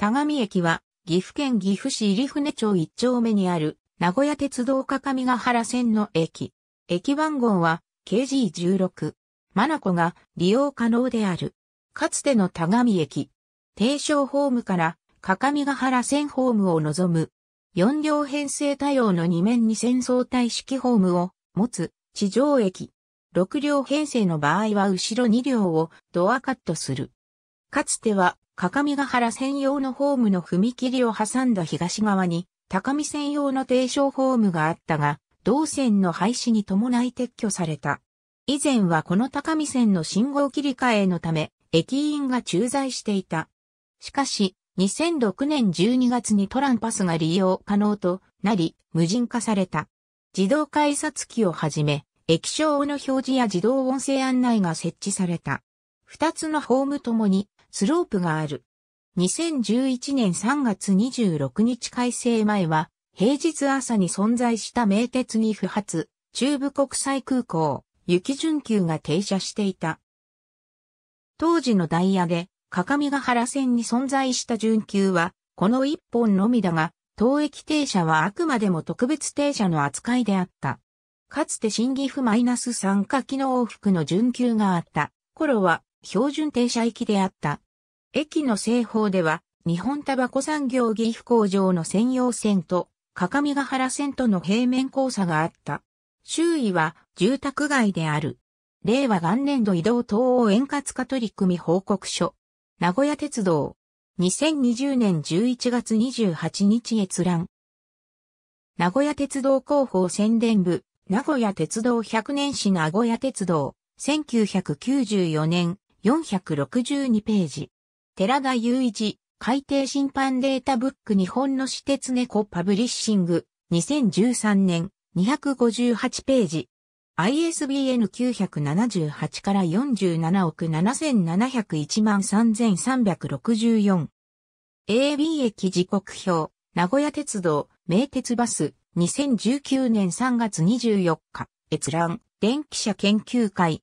田上駅は、岐阜県岐阜市入船町1丁目にある、名古屋鉄道各務原線の駅。駅番号は、KG16。マナコが利用可能である。かつての田上駅。低床ホームから、各務原線ホームを望む。4両編成対応の2面に戦相対式ホームを持つ地上駅。6両編成の場合は後ろ2両をドアカットする。かつては各務原専用のホームの踏切を挟んだ東側に、高見専用の低床ホームがあったが、同線の廃止に伴い撤去された。以前はこの高見線の信号切り替えのため、駅員が駐在していた。しかし、2006年12月にトランパスが利用可能となり、無人化された。自動改札機をはじめ、液晶の表示や自動音声案内が設置された。二つのホームともにスロープがある。2011年3月26日改正前は、平日朝に存在した名鉄に不発、中部国際空港、雪準急が停車していた。当時のダイヤで、鏡ヶ原線に存在した準急は、この一本のみだが、当駅停車はあくまでも特別停車の扱いであった。かつて新岐阜マイナス3か機能往復の準急があった頃は、標準停車駅であった。駅の西方では、日本タバコ産業岐阜工場の専用線と、各務原線との平面交差があった。周囲は住宅街である。令和元年度移動東欧円滑化取り組み報告書。名古屋鉄道。2020年11月28日閲覧。名古屋鉄道広報宣伝部。名古屋鉄道100年史名古屋鉄道。1994年462ページ。寺田雄一、海底審判データブック日本の私鉄猫パブリッシング、2013年、258ページ。ISBN 978から47億7701万3364。AB 駅時刻表、名古屋鉄道、名鉄バス、2019年3月24日、閲覧、電気車研究会、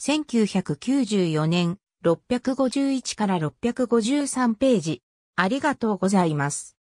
1994年651から653ページ。ありがとうございます。